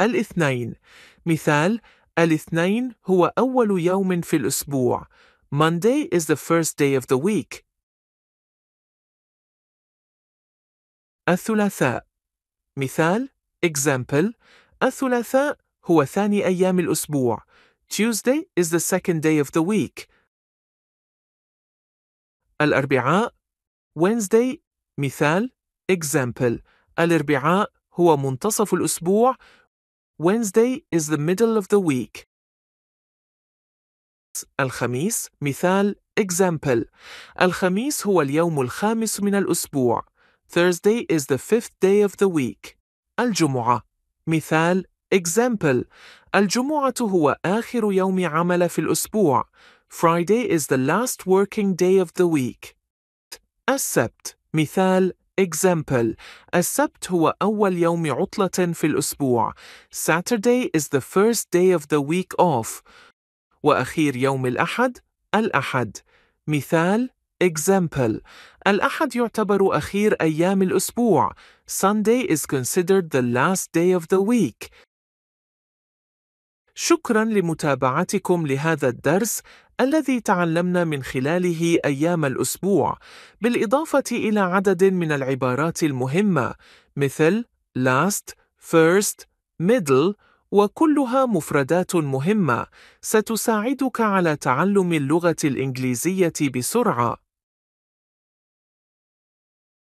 الاثنين مثال الاثنين هو أول يوم في الأسبوع Monday is the first day of the week الثلاثاء مثال example الثلاثاء هو ثاني أيام الأسبوع Tuesday is the second day of the week الأربعاء Wednesday مثال example الأربعاء هو منتصف الأسبوع Wednesday is the middle of the week. الخميس مثال example الخميس هو اليوم الخامس من الأسبوع Thursday is the fifth day of the week الجمعة مثال example الجمعة هو آخر يوم عمل في الأسبوع Friday is the last working day of the week السبت مثال Example السبت هو أول يوم عطلة في الأسبوع. Saturday is the first day of the week off. وأخير يوم الأحد الأحد. مثال Example الأحد يعتبر أخير أيام الأسبوع. Sunday is considered the last day of the week. شكرا لمتابعتكم لهذا الدرس الذي تعلمنا من خلاله أيام الأسبوع، بالإضافة إلى عدد من العبارات المهمة مثل last, first, middle، وكلها مفردات مهمة ستساعدك على تعلم اللغة الإنجليزية بسرعة.